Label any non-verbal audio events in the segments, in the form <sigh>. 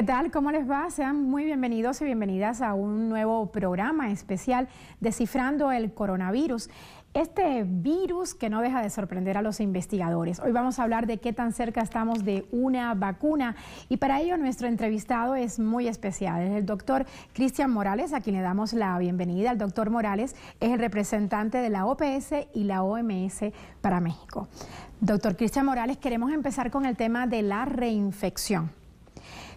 ¿Qué tal? ¿Cómo les va? Sean muy bienvenidos y bienvenidas a un nuevo programa especial Descifrando el Coronavirus. Este virus que no deja de sorprender a los investigadores. Hoy vamos a hablar de qué tan cerca estamos de una vacuna y para ello nuestro entrevistado es muy especial. Es el doctor Cristian Morales, a quien le damos la bienvenida. El doctor Morales es el representante de la OPS y la OMS para México. Doctor Cristian Morales, queremos empezar con el tema de la reinfección.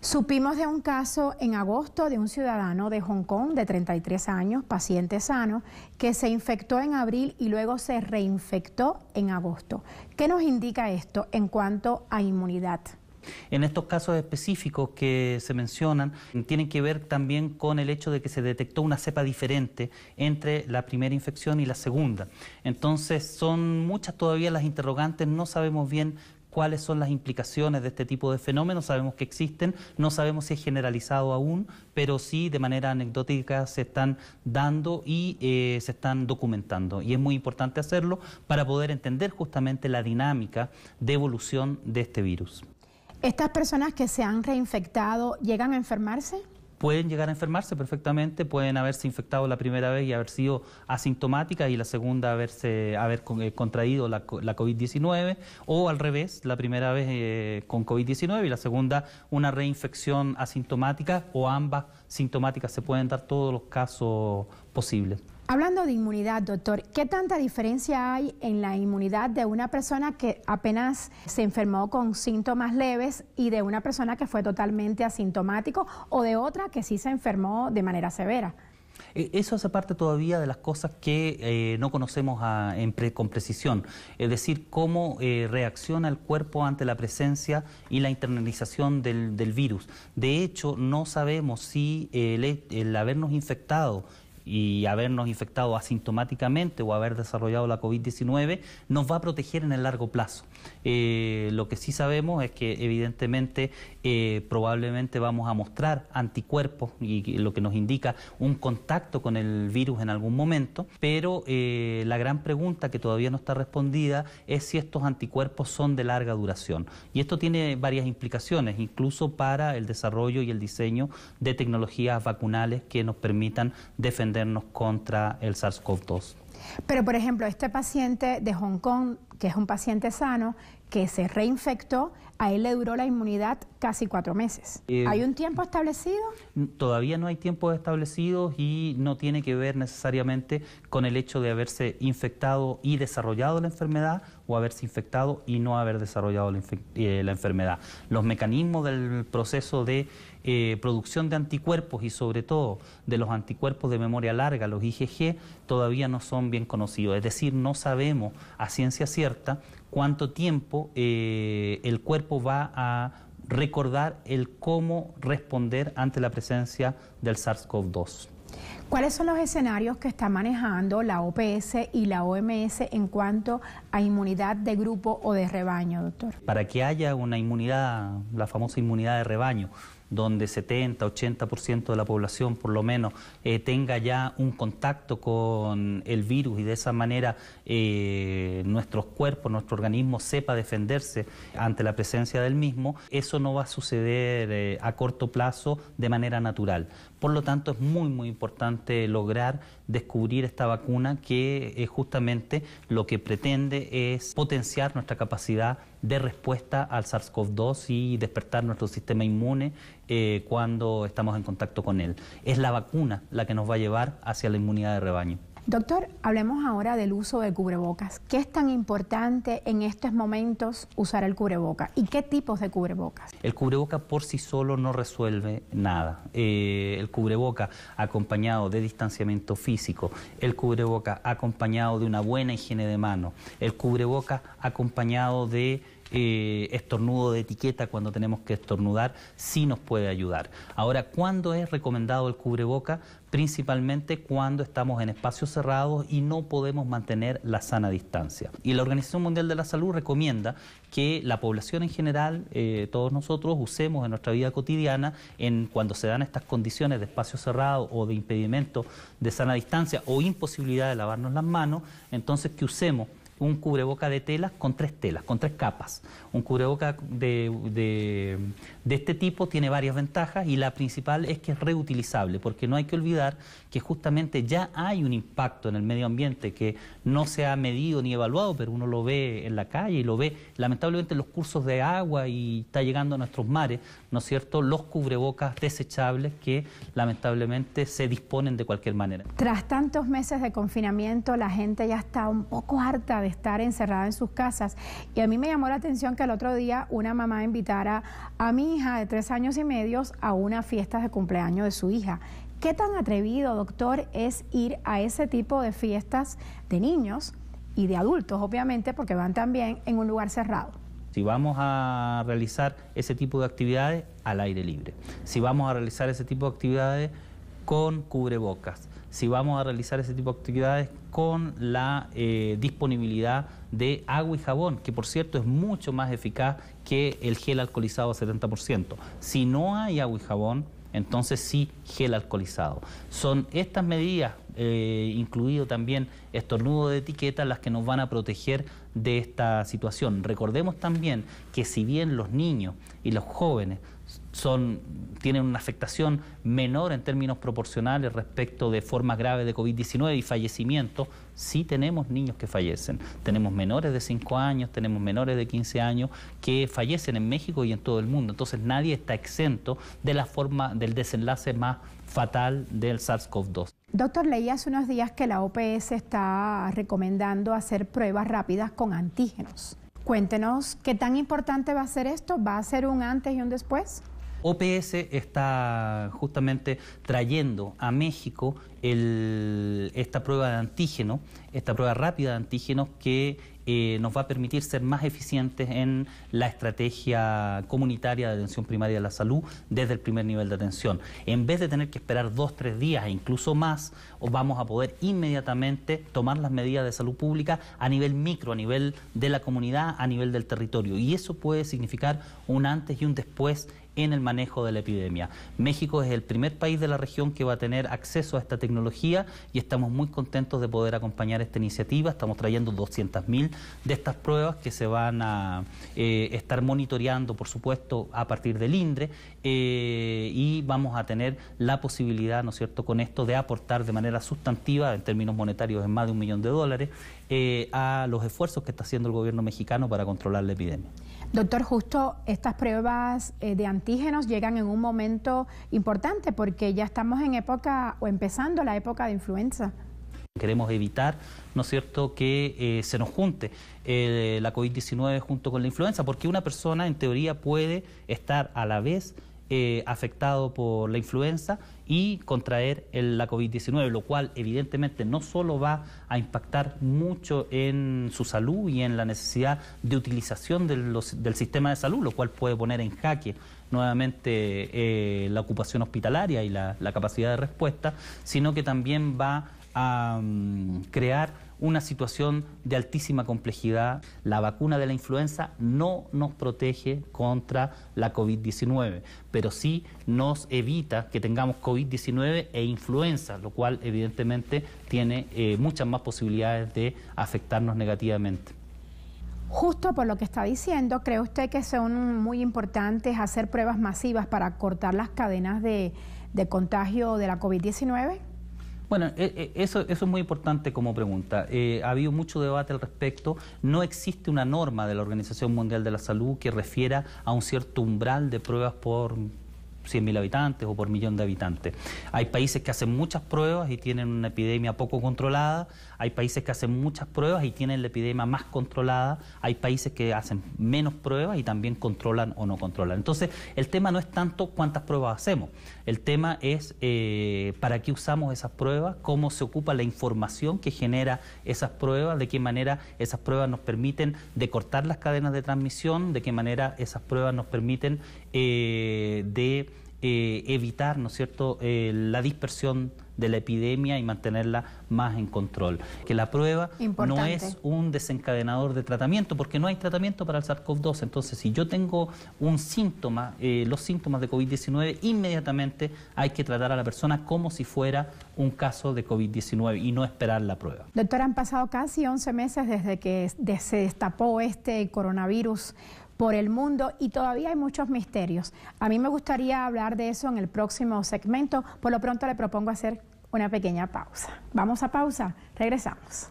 Supimos de un caso en agosto de un ciudadano de Hong Kong de 33 años, paciente sano, que se infectó en abril y luego se reinfectó en agosto. ¿Qué nos indica esto en cuanto a inmunidad? En estos casos específicos que se mencionan, tienen que ver también con el hecho de que se detectó una cepa diferente entre la primera infección y la segunda. Entonces, son muchas todavía las interrogantes, no sabemos bien cuáles son las implicaciones de este tipo de fenómenos. Sabemos que existen, no sabemos si es generalizado aún, pero sí de manera anecdótica se están dando y eh, se están documentando. Y es muy importante hacerlo para poder entender justamente la dinámica de evolución de este virus. ¿Estas personas que se han reinfectado llegan a enfermarse? pueden llegar a enfermarse perfectamente, pueden haberse infectado la primera vez y haber sido asintomática y la segunda haberse, haber eh, contraído la, COVID-19 o al revés, la primera vez eh, con COVID-19 y la segunda una reinfección asintomática o ambas sintomáticas. Se pueden dar todos los casos posibles. Hablando de inmunidad, doctor, ¿qué tanta diferencia hay en la inmunidad de una persona que apenas se enfermó con síntomas leves y de una persona que fue totalmente asintomático o de otra que sí se enfermó de manera severa? E, eso hace parte todavía de las cosas que eh, no conocemos en con precisión, es decir, cómo eh, reacciona el cuerpo ante la presencia y la internalización del, virus. De hecho, no sabemos si el, habernos infectado y habernos infectado asintomáticamente o haber desarrollado la COVID-19 nos va a proteger en el largo plazo. Eh, lo que sí sabemos es que evidentemente eh, probablemente vamos a mostrar anticuerpos y lo que nos indica un contacto con el virus en algún momento, pero eh, la gran pregunta que todavía no está respondida es si estos anticuerpos son de larga duración. Y esto tiene varias implicaciones, incluso para el desarrollo y el diseño de tecnologías vacunales que nos permitan defendernos contra el SARS-CoV-2. Pero, por ejemplo, este paciente de Hong Kong, que es un paciente sano, que se reinfectó, a él le duró la inmunidad casi cuatro meses. Eh, ¿Hay un tiempo establecido? Todavía no hay tiempos establecidos y no tiene que ver necesariamente con el hecho de haberse infectado y desarrollado la enfermedad o haberse infectado y no haber desarrollado la eh, enfermedad. Los mecanismos del proceso de eh, producción de anticuerpos y sobre todo de los anticuerpos de memoria larga, los IgG, todavía no son bien conocidos. Es decir, no sabemos a ciencia cierta cuánto tiempo eh, el cuerpo va a recordar el cómo responder ante la presencia del SARS-CoV-2. ¿Cuáles son los escenarios que está manejando la OPS y la OMS en cuanto a inmunidad de grupo o de rebaño, doctor? Para que haya una inmunidad, la famosa inmunidad de rebaño, donde 70, 80% de la población por lo menos eh, tenga ya un contacto con el virus y de esa manera eh, nuestros cuerpos, nuestro organismo sepa defenderse ante la presencia del mismo, eso no va a suceder eh, a corto plazo de manera natural. Por lo tanto, es muy, muy importante lograr descubrir esta vacuna que es eh, justamente lo que pretende es potenciar nuestra capacidad de respuesta al SARS-CoV-2 y despertar nuestro sistema inmune eh, cuando estamos en contacto con él. Es la vacuna la que nos va a llevar hacia la inmunidad de rebaño. Doctor, hablemos ahora del uso de cubrebocas. ¿Qué es tan importante en estos momentos usar el cubreboca? ¿Y qué tipos de cubrebocas? El cubreboca por sí solo no resuelve nada. Eh, el cubreboca acompañado de distanciamiento físico, el cubreboca acompañado de una buena higiene de mano, el cubreboca acompañado de eh, estornudo de etiqueta cuando tenemos que estornudar, sí nos puede ayudar. Ahora, ¿cuándo es recomendado el cubreboca? Principalmente cuando estamos en espacios cerrados y no podemos mantener la sana distancia. Y la Organización Mundial de la Salud recomienda que la población en general, eh, todos nosotros, usemos en nuestra vida cotidiana, en cuando se dan estas condiciones de espacio cerrado o de impedimento de sana distancia o imposibilidad de lavarnos las manos, entonces que usemos un cubreboca de telas con tres telas, con tres capas. Un cubreboca de, este tipo tiene varias ventajas y la principal es que es reutilizable, porque no hay que olvidar que justamente ya hay un impacto en el medio ambiente que no se ha medido ni evaluado, pero uno lo ve en la calle y lo ve lamentablemente en los cursos de agua y está llegando a nuestros mares, ¿no es cierto? Los cubrebocas desechables que lamentablemente se disponen de cualquier manera. Tras tantos meses de confinamiento, la gente ya está un poco harta de estar encerrada en sus casas. Y a mí me llamó la atención que el otro día una mamá invitara a mi hija de tres años y medio a una fiesta de cumpleaños de su hija. ¿Qué tan atrevido, doctor, es ir a ese tipo de fiestas de niños y de adultos, obviamente, porque van también en un lugar cerrado? Si vamos a realizar ese tipo de actividades al aire libre, si vamos a realizar ese tipo de actividades con cubrebocas. Si vamos a realizar ese tipo de actividades con la eh, disponibilidad de agua y jabón, que por cierto es mucho más eficaz que el gel alcoholizado a 70%. Si no hay agua y jabón, entonces sí gel alcoholizado. Son estas medidas, eh, incluido también estornudo de etiqueta, las que nos van a proteger de esta situación. Recordemos también que si bien los niños y los jóvenes son, tienen una afectación menor en términos proporcionales respecto de formas graves de COVID-19 y fallecimiento, sí tenemos niños que fallecen. Tenemos menores de 5 años, tenemos menores de 15 años que fallecen en México y en todo el mundo. Entonces nadie está exento de la forma del desenlace más fatal del SARS-CoV-2. Doctor, leí hace unos días que la OPS está recomendando hacer pruebas rápidas con antígenos. Cuéntenos qué tan importante va a ser esto, ¿va a ser un antes y un después? OPS está justamente trayendo a México esta prueba de antígeno, esta prueba rápida de antígenos que eh, nos va a permitir ser más eficientes en la estrategia comunitaria de atención primaria de la salud desde el primer nivel de atención. En vez de tener que esperar dos, tres días e incluso más, vamos a poder inmediatamente tomar las medidas de salud pública a nivel micro, a nivel de la comunidad, a nivel del territorio. Y eso puede significar un antes y un después en el manejo de la epidemia. México es el primer país de la región que va a tener acceso a esta tecnología y estamos muy contentos de poder acompañar esta iniciativa. Estamos trayendo 200.000 de estas pruebas que se van a eh, estar monitoreando, por supuesto, a partir del INDRE eh, y vamos a tener la posibilidad, ¿no es cierto?, con esto de aportar de manera sustantiva, en términos monetarios, en más de un millón de dólares, eh, a los esfuerzos que está haciendo el gobierno mexicano para controlar la epidemia. Doctor, justo estas pruebas eh, de antígenos llegan en un momento importante porque ya estamos en época o empezando la época de influenza. Queremos evitar, ¿no es cierto?, que eh, se nos junte eh, la COVID-19 junto con la influenza, porque una persona en teoría puede estar a la vez eh, afectado por la influenza y contraer el, la COVID-19, lo cual evidentemente no solo va a impactar mucho en su salud y en la necesidad de utilización del sistema de salud, lo cual puede poner en jaque nuevamente eh, la ocupación hospitalaria y la, la, capacidad de respuesta, sino que también va a mm, crear una situación de altísima complejidad. La vacuna de la influenza no nos protege contra la COVID-19, pero sí nos evita que tengamos COVID-19 e influenza, lo cual evidentemente tiene eh, muchas más posibilidades de afectarnos negativamente. Justo por lo que está diciendo, ¿cree usted que son muy importantes hacer pruebas masivas para cortar las cadenas de, de contagio de la COVID-19? Bueno, e, e, eso, es muy importante como pregunta. Eh, ha habido mucho debate al respecto. No existe una norma de la Organización Mundial de la Salud que refiera a un cierto umbral de pruebas por 100.000 habitantes o por millón de habitantes. Hay países que hacen muchas pruebas y tienen una epidemia poco controlada, hay países que hacen muchas pruebas y tienen la epidemia más controlada. Hay países que hacen menos pruebas y también controlan o no controlan. Entonces, el tema no es tanto cuántas pruebas hacemos. El tema es eh, para qué usamos esas pruebas, cómo se ocupa la información que genera esas pruebas, de qué manera esas pruebas nos permiten de cortar las cadenas de transmisión, de qué manera esas pruebas nos permiten eh, de eh, evitar, ¿no es cierto?, la dispersión de la epidemia y mantenerla más en control. Que la prueba no es un desencadenador de tratamiento, porque no hay tratamiento para el SARS-CoV-2. Entonces, si yo tengo un síntoma, eh, los síntomas de COVID-19, inmediatamente hay que tratar a la persona como si fuera un caso de COVID-19 y no esperar la prueba. Doctor, han pasado casi 11 meses desde que se destapó este coronavirus por el mundo y todavía hay muchos misterios. A mí me gustaría hablar de eso en el próximo segmento. Por lo pronto le propongo hacer una pequeña pausa. Vamos a pausa, regresamos.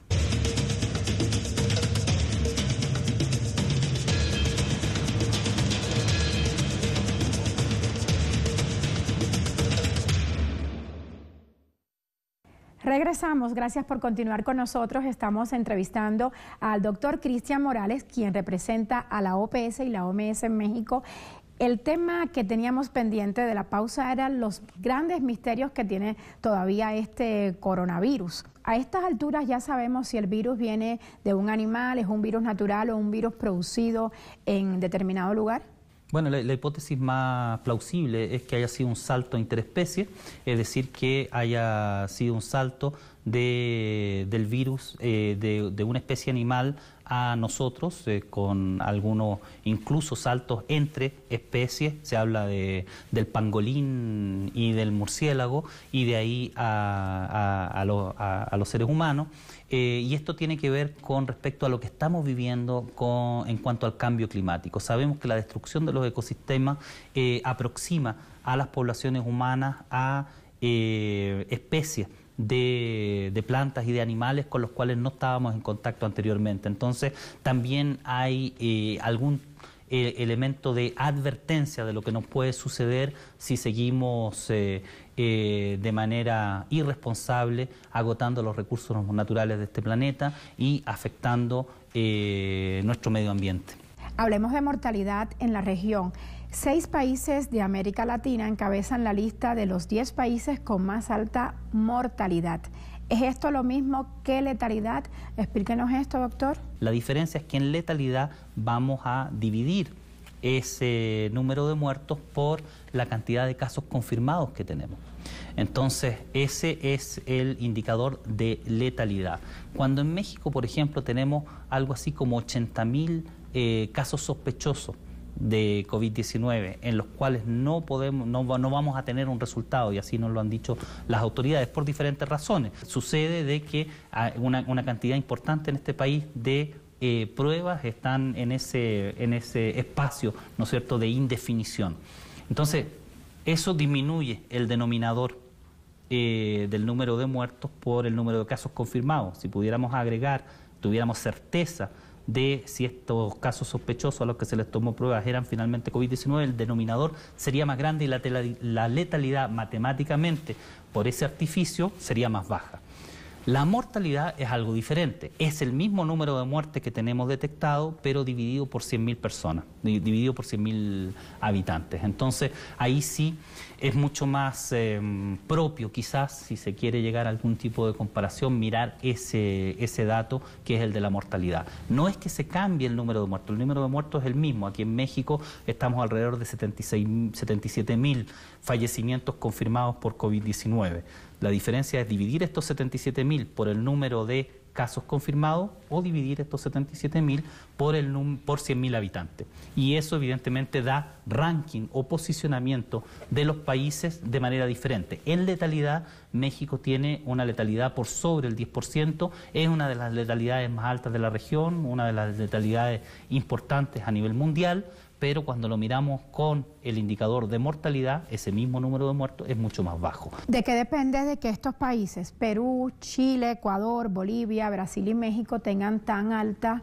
Regresamos, gracias por continuar con nosotros. Estamos entrevistando al doctor Cristian Morales, quien representa a la OPS y la OMS en México. El tema que teníamos pendiente de la pausa eran los grandes misterios que tiene todavía este coronavirus. A estas alturas ya sabemos si el virus viene de un animal, es un virus natural o un virus producido en determinado lugar. Bueno, la, hipótesis más plausible es que haya sido un salto interespecie, es decir, que haya sido un salto del virus eh, de, de, una especie animal a nosotros eh, con algunos incluso saltos entre especies, se habla del pangolín y del murciélago y de ahí a, los seres humanos. Eh, y esto tiene que ver con respecto a lo que estamos viviendo con, en cuanto al cambio climático. Sabemos que la destrucción de los ecosistemas eh, aproxima a las poblaciones humanas a especies de, plantas y de animales con los cuales no estábamos en contacto anteriormente. Entonces, también hay eh, algún eh, elemento de advertencia de lo que nos puede suceder si seguimos eh, de manera irresponsable agotando los recursos naturales de este planeta y afectando nuestro medio ambiente. Hablemos de mortalidad en la región. Seis países de América Latina encabezan la lista de los 10 países con más alta mortalidad. ¿Es esto lo mismo que letalidad? Explíquenos esto, doctor. La diferencia es que en letalidad vamos a dividir ese número de muertos por la cantidad de casos confirmados que tenemos. Entonces, ese es el indicador de letalidad. Cuando en México, por ejemplo, tenemos algo así como 80.000 mil eh, casos sospechosos, de COVID-19 en los cuales no podemos, no, vamos a tener un resultado, y así nos lo han dicho las autoridades por diferentes razones. Sucede de que ah, una, una cantidad importante en este país de eh, pruebas están en ese, en ese espacio, ¿no es cierto?, de indefinición. Entonces, eso disminuye el denominador eh, del número de muertos por el número de casos confirmados. Si pudiéramos agregar, tuviéramos certeza de si estos casos sospechosos a los que se les tomó pruebas eran finalmente COVID-19, el denominador sería más grande y la, letalidad matemáticamente por ese artificio sería más baja. La mortalidad es algo diferente. Es el mismo número de muertes que tenemos detectado, pero dividido por 100.000 personas, dividido por 100.000 habitantes. Entonces, ahí sí es mucho más em, propio, quizás, si se quiere llegar a algún tipo de comparación, mirar ese, ese dato que es el de la mortalidad. No es que se cambie el número de muertos, el número de muertos es el mismo. Aquí en México estamos alrededor de 76, 77 mil fallecimientos confirmados por COVID-19. La diferencia es dividir estos 77 mil por el número de casos confirmados o dividir estos 77.000 por, el por 100.000 habitantes. Y eso evidentemente da ranking o posicionamiento de los países de manera diferente. En letalidad, México tiene una letalidad por sobre el 10%, es una de las letalidades más altas de la región, una de las letalidades importantes a nivel mundial, pero cuando lo miramos con el indicador de mortalidad, ese mismo número de muertos es mucho más bajo. ¿De qué depende de que estos países, Perú, Chile, Ecuador, Bolivia, Brasil y México, tengan tan alta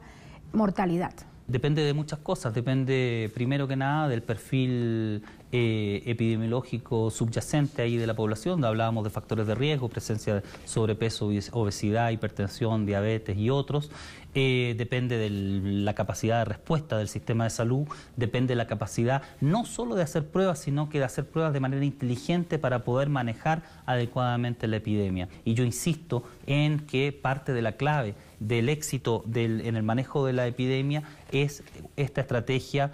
mortalidad? Depende de muchas cosas, depende primero que nada del perfil eh, epidemiológico subyacente ahí de la población, hablábamos de factores de riesgo, presencia de sobrepeso, obesidad, hipertensión, diabetes y otros, eh, depende de la capacidad de respuesta del sistema de salud, depende de la capacidad no solo de hacer pruebas, sino que de hacer pruebas de manera inteligente para poder manejar adecuadamente la epidemia. Y yo insisto en que parte de la clave del éxito en el manejo de la epidemia es esta estrategia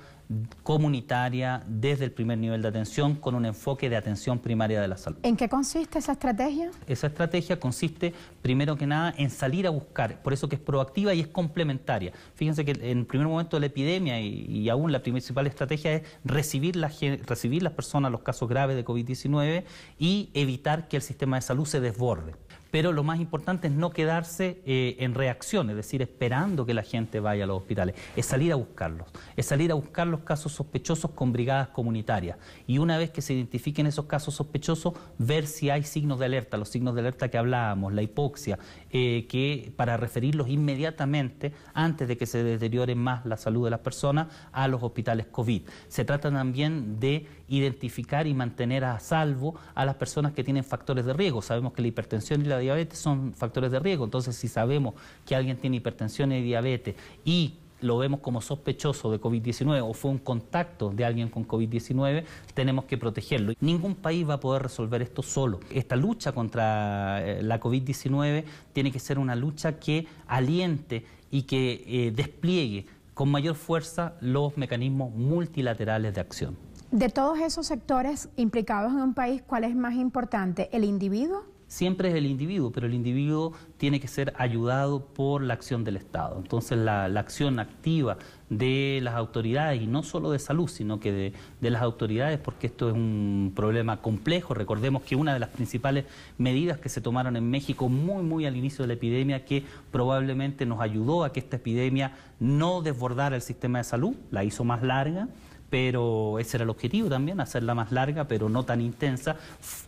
comunitaria desde el primer nivel de atención con un enfoque de atención primaria de la salud. ¿En qué consiste esa estrategia? Esa estrategia consiste primero que nada en salir a buscar, por eso que es proactiva y complementaria. Fíjense que en el primer momento de la epidemia y, aún la principal estrategia es recibir las, recibir las personas los casos graves de COVID-19 y evitar que el sistema de salud se desborde pero lo más importante es no quedarse eh, en reacción, es decir, esperando que la gente vaya a los hospitales, es salir a buscarlos, es salir a buscar los casos sospechosos con brigadas comunitarias y una vez que se identifiquen esos casos sospechosos, ver si hay signos de alerta, los signos de alerta que hablábamos, la hipoxia, eh, que para referirlos inmediatamente, antes de que se deteriore más la salud de las personas, a los hospitales COVID. Se trata también de identificar y mantener a salvo a las personas que tienen factores de riesgo. Sabemos que la hipertensión y la diabetes son factores de riesgo. Entonces, si sabemos que alguien tiene hipertensión y diabetes y lo vemos como sospechoso de COVID-19 o fue un contacto de alguien con COVID-19, tenemos que protegerlo. Ningún país va a poder resolver esto solo. Esta lucha contra eh, la COVID-19 tiene que ser una lucha que aliente y que eh, despliegue con mayor fuerza los mecanismos multilaterales de acción. De todos esos sectores implicados en un país, ¿cuál es más importante? ¿El individuo siempre es el individuo, pero el individuo tiene que ser ayudado por la acción del Estado. Entonces la, acción activa de las autoridades, y no solo de salud, sino que de, de, las autoridades, porque esto es un problema complejo. Recordemos que una de las principales medidas que se tomaron en México muy, muy al inicio de la epidemia, que probablemente nos ayudó a que esta epidemia no desbordara el sistema de salud, la hizo más larga pero ese era el objetivo también, hacerla más larga, pero no tan intensa,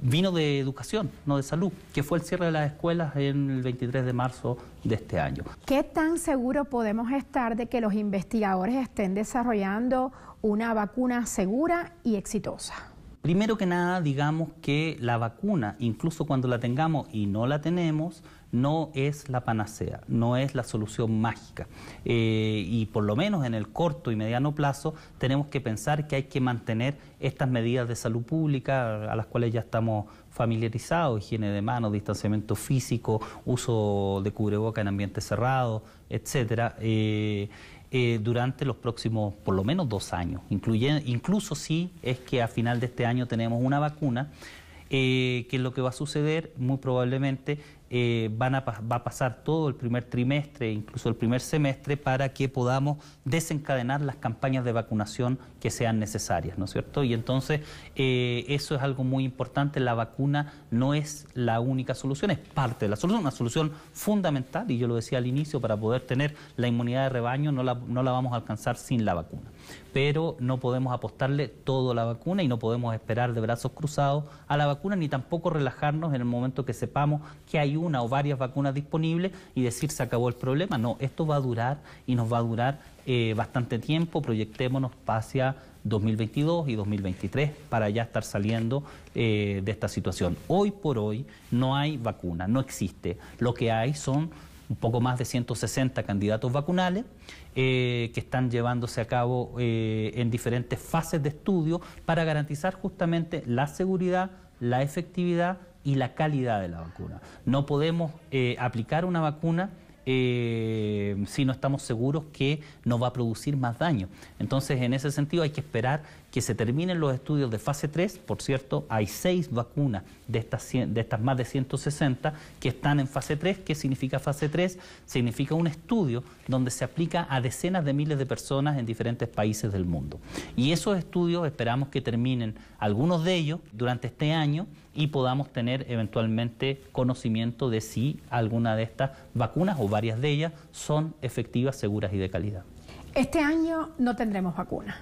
vino de educación, no de salud, que fue el cierre de las escuelas el 23 de marzo de este año. ¿Qué tan seguro podemos estar de que los investigadores estén desarrollando una vacuna segura y exitosa? Primero que nada, digamos que la vacuna, incluso cuando la tengamos y no la tenemos, no es la panacea, no es la solución mágica. Eh, y por lo menos en el corto y mediano plazo tenemos que pensar que hay que mantener estas medidas de salud pública a las cuales ya estamos familiarizados, higiene de manos, distanciamiento físico, uso de cubreboca en ambiente cerrado, etcétera. Eh, eh, durante los próximos por lo menos dos años, incluso si es que a final de este año tenemos una vacuna, que lo que va a suceder muy probablemente eh, van a, va a pasar todo el primer trimestre, incluso el primer semestre, para que podamos desencadenar las campañas de vacunación que sean necesarias, ¿no es cierto? Y entonces eh, eso es algo muy importante, la vacuna no es la única solución, es parte de la solución, una solución fundamental, y yo lo decía al inicio, para poder tener la inmunidad de rebaño no la vamos a alcanzar sin la vacuna pero no podemos apostarle todo la vacuna y no podemos esperar de brazos cruzados a la vacuna ni tampoco relajarnos en el momento que sepamos que hay una o varias vacunas disponibles y decir se acabó el problema. No, esto va a durar y nos va a durar eh, bastante tiempo, proyectémonos hacia 2022 y 2023 para ya estar saliendo eh, de esta situación. Hoy por hoy no hay vacuna, no existe. Lo que hay son un poco más de 160 candidatos vacunales eh, que están llevándose a cabo eh, en diferentes fases de estudio para garantizar justamente la seguridad, la efectividad y la calidad de la vacuna. No podemos eh, aplicar una vacuna si no estamos seguros que no va a producir más daño. Entonces, en ese sentido, hay que esperar que se terminen los estudios de fase 3. Por cierto, hay seis vacunas de estas, de estas más de 160 que están en fase 3. ¿Qué significa fase 3? Significa un estudio donde se aplica a decenas de miles de personas en diferentes países del mundo. Y esos estudios esperamos que terminen algunos de ellos durante este año y podamos tener eventualmente conocimiento de si alguna de estas vacunas o varias de ellas son efectivas, seguras y de calidad. Este año no tendremos vacunas.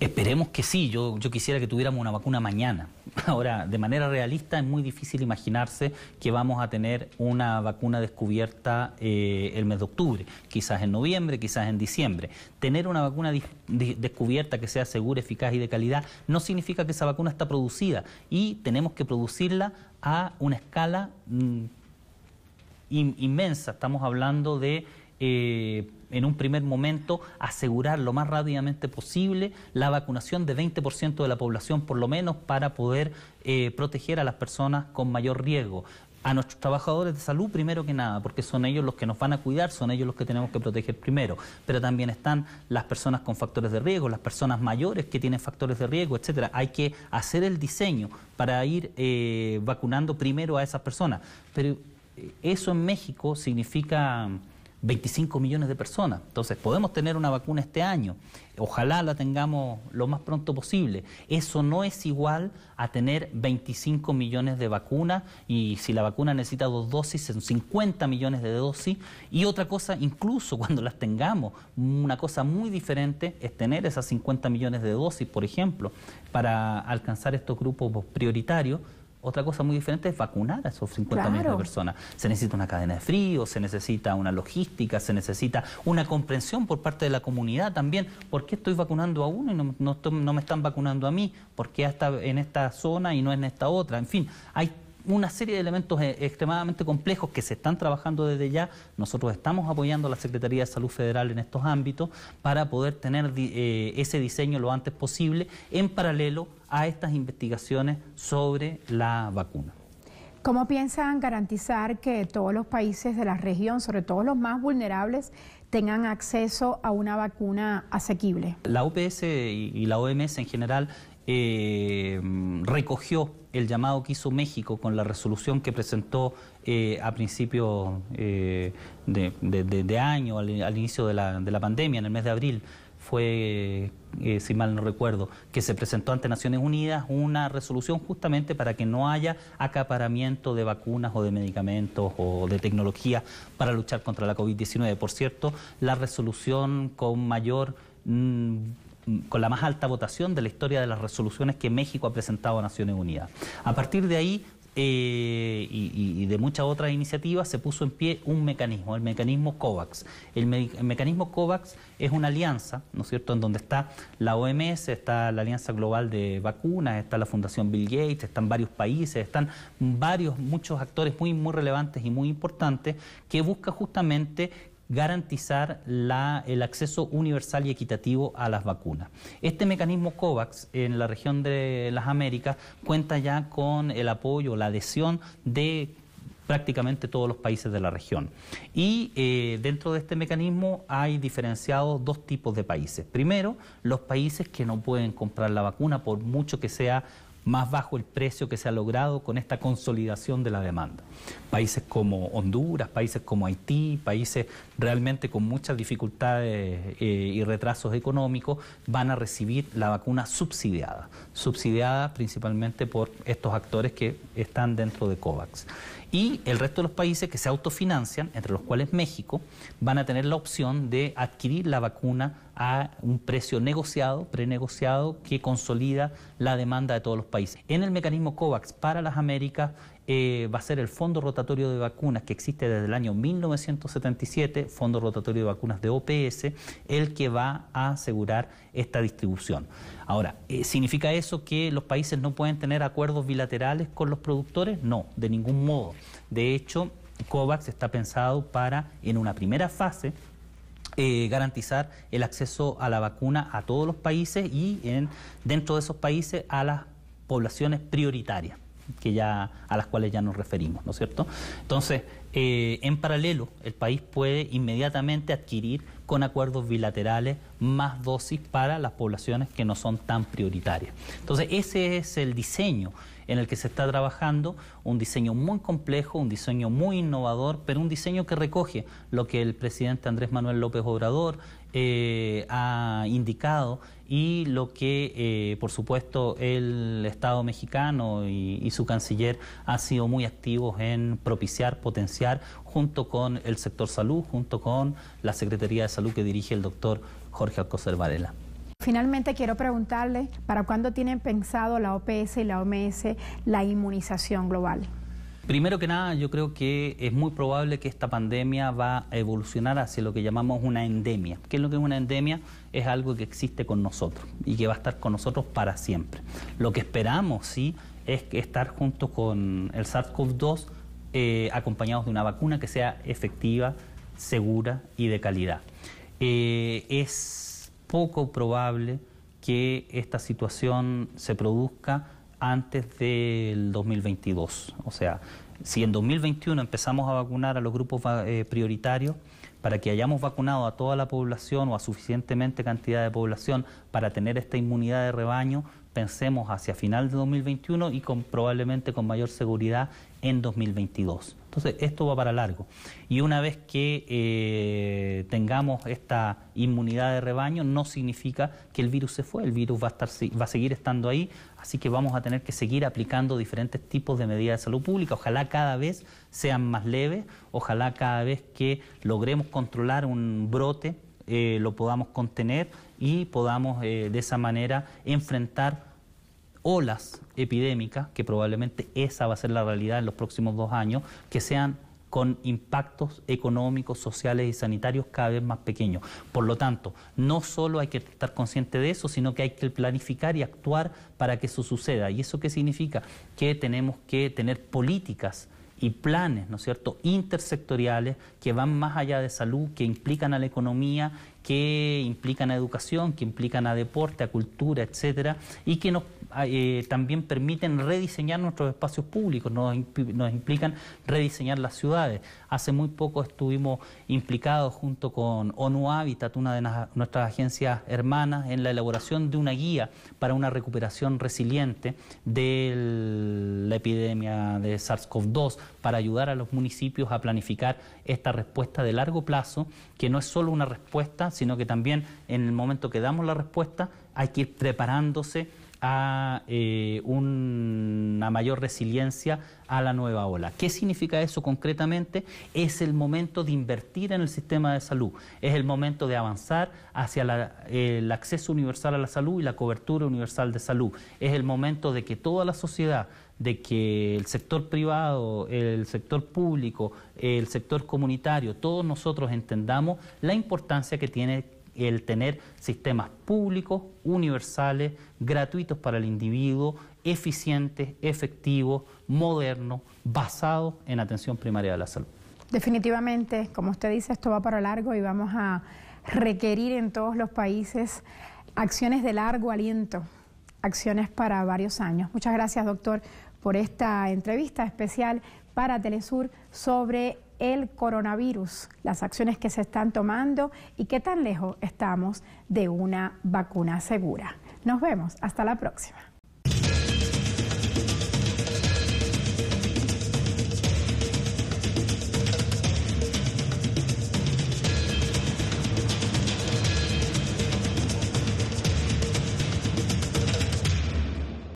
Esperemos que sí, yo, yo quisiera que tuviéramos una vacuna mañana. <laughs> Ahora, de manera realista es muy difícil imaginarse que vamos a tener una vacuna descubierta eh, el mes de octubre, quizás en noviembre, quizás en diciembre. Tener una vacuna descubierta que sea segura, eficaz y de calidad no significa que esa vacuna está producida y tenemos que producirla a una escala... Mm, inmensa. Estamos hablando de eh, en un primer momento asegurar lo más rápidamente posible la vacunación de 20% de la población por lo menos para poder eh, proteger a las personas con mayor riesgo. A nuestros trabajadores de salud primero que nada, porque son ellos los que nos van a cuidar, son ellos los que tenemos que proteger primero. Pero también están las personas con factores de riesgo, las personas mayores que tienen factores de riesgo, etcétera. Hay que hacer el diseño para ir eh, vacunando primero a esas personas. Pero eh, eso en México significa... 25 millones de personas. Entonces, podemos tener una vacuna este año. Ojalá la tengamos lo más pronto posible. Eso no es igual a tener 25 millones de vacunas y si la vacuna necesita dos dosis, son 50 millones de dosis. Y otra cosa, incluso <laughs> cuando las tengamos, una cosa muy diferente es tener esas 50 millones de dosis, por ejemplo, para alcanzar estos grupos prioritarios otra cosa muy diferente es vacunar a esos 50 millones de personas. Se necesita una cadena de frío, se necesita una logística, se necesita una comprensión por parte de la comunidad también. ¿Por qué estoy vacunando a uno y no, no, me están vacunando a mí? ¿Por qué hasta en esta zona y no en esta otra? En fin, hay una serie de elementos eh, extremadamente complejos que se están trabajando desde ya. Nosotros estamos apoyando a la Secretaría de Salud Federal en estos ámbitos para poder tener eh, ese diseño lo antes posible en paralelo a estas investigaciones sobre la vacuna. ¿Cómo piensan garantizar que todos los países de la región, sobre todo los más vulnerables, tengan acceso a una vacuna asequible? La UPS y la OMS en general Em, recogió el llamado que hizo México con la resolución que presentó eh, a principio eh, de, año, al, inicio de la pandemia, en el mes de abril fue, eh, si mal no recuerdo, que se presentó ante Naciones Unidas una resolución justamente para que no haya acaparamiento de vacunas o de medicamentos o de tecnología para luchar contra la COVID-19. Por cierto, la resolución con mayor... Mm, con la más alta votación de la historia de las resoluciones que México ha presentado a Naciones Unidas. A partir de ahí eh, y, de muchas otras iniciativas se puso en pie un mecanismo, el mecanismo COVAX. El, el, mecanismo COVAX es una alianza, ¿no es cierto?, en donde está la OMS, está la Alianza Global de Vacunas, está la Fundación Bill Gates, están varios países, están varios, muchos actores muy, muy relevantes y muy importantes que busca justamente garantizar el acceso universal y equitativo a las vacunas. Este mecanismo COVAX en la región de las Américas cuenta ya con el apoyo, la adhesión de prácticamente todos los países de la región. Y eh, dentro de este mecanismo hay diferenciados dos tipos de países. Primero, los países que no pueden comprar la vacuna por mucho que sea más bajo el precio que se ha logrado con esta consolidación de la demanda países como Honduras, países como Haití, países realmente con muchas dificultades eh, y retrasos económicos, van a recibir la vacuna subsidiada, subsidiada principalmente por estos actores que están dentro de COVAX. Y el resto de los países que se autofinancian, entre los cuales México, van a tener la opción de adquirir la vacuna a un precio negociado, prenegociado, que consolida la demanda de todos los países. En el mecanismo COVAX para las Américas, eh, va a ser el Fondo Rotatorio de Vacunas que existe desde el año 1977, Fondo Rotatorio de Vacunas de OPS, el que va a asegurar esta distribución. Ahora, eh, ¿significa eso que los países no pueden tener acuerdos bilaterales con los productores? No, de ningún modo. De hecho, COVAX está pensado para, en una primera fase, eh, garantizar el acceso a la vacuna a todos los países y en, dentro de esos países a las poblaciones prioritarias que ya, a las cuales ya nos referimos, ¿no es cierto? Entonces, eh, en paralelo, el país puede inmediatamente adquirir con acuerdos bilaterales más dosis para las poblaciones que no son tan prioritarias. Entonces, ese es el diseño en el que se está trabajando, un diseño muy complejo, un diseño muy innovador, pero un diseño que recoge lo que el presidente Andrés Manuel López Obrador eh, ha indicado y lo que, eh, por supuesto, el Estado mexicano y, y, su canciller han sido muy activos en propiciar, potenciar, junto con el sector salud, junto con la Secretaría de Salud que dirige el doctor Jorge Alcocer Varela. Finalmente quiero preguntarle, ¿para cuándo tienen pensado la OPS y la OMS la inmunización global? Primero que nada, yo creo que es muy probable que esta pandemia va a evolucionar hacia lo que llamamos una endemia. ¿Qué es lo que es una endemia? Es algo que existe con nosotros y que va a estar con nosotros para siempre. Lo que esperamos, sí, es estar junto con el SARS-CoV-2 eh, acompañados de una vacuna que sea efectiva, segura y de calidad. Eh, es poco probable que esta situación se produzca antes del 2022. O sea, si en 2021 empezamos a vacunar a los grupos eh, prioritarios, para que hayamos vacunado a toda la población o a suficientemente cantidad de población para tener esta inmunidad de rebaño, pensemos hacia final de 2021 y con, probablemente con mayor seguridad en 2022. Entonces, esto va para largo. Y una vez que eh, tengamos esta inmunidad de rebaño, no significa que el virus se fue, el virus va a, estar, va a seguir estando ahí, así que vamos a tener que seguir aplicando diferentes tipos de medidas de salud pública. Ojalá cada vez sean más leves, ojalá cada vez que logremos controlar un brote, eh, lo podamos contener y podamos eh, de esa manera enfrentar olas epidémicas, que probablemente esa va a ser la realidad en los próximos dos años, que sean con impactos económicos, sociales y sanitarios cada vez más pequeños. Por lo tanto, no solo hay que estar consciente de eso, sino que hay que planificar y actuar para que eso suceda. ¿Y eso qué significa? Que tenemos que tener políticas y planes, ¿no es cierto?, intersectoriales que van más allá de salud, que implican a la economía, que implican a educación, que implican a deporte, a cultura, etcétera, y que nos Ah, eh, también permiten rediseñar nuestros espacios públicos, nos, implican rediseñar las ciudades. Hace muy poco estuvimos implicados junto con ONU Habitat, una de nuestras agencias hermanas, en la elaboración de una guía para una recuperación resiliente de la epidemia de SARS-CoV-2 para ayudar a los municipios a planificar esta respuesta de largo plazo, que no es solo una respuesta, sino que también en el momento que damos la respuesta hay que ir preparándose a eh, una mayor resiliencia a la nueva ola. ¿Qué significa eso concretamente? Es el momento de invertir en el sistema de salud, es el momento de avanzar hacia el acceso universal a la salud y la cobertura universal de salud, es el momento de que toda la sociedad de que el sector privado, el sector público, el sector comunitario, todos nosotros entendamos la importancia que tiene el tener sistemas públicos, universales, gratuitos para el individuo, eficientes, efectivos, modernos, basados en atención primaria de la salud. Definitivamente, como usted dice, esto va para largo y vamos a requerir en todos los países acciones de largo aliento, acciones para varios años. Muchas gracias, doctor, por esta entrevista especial para Telesur sobre el coronavirus, las acciones que se están tomando y qué tan lejos estamos de una vacuna segura. Nos vemos, hasta la próxima.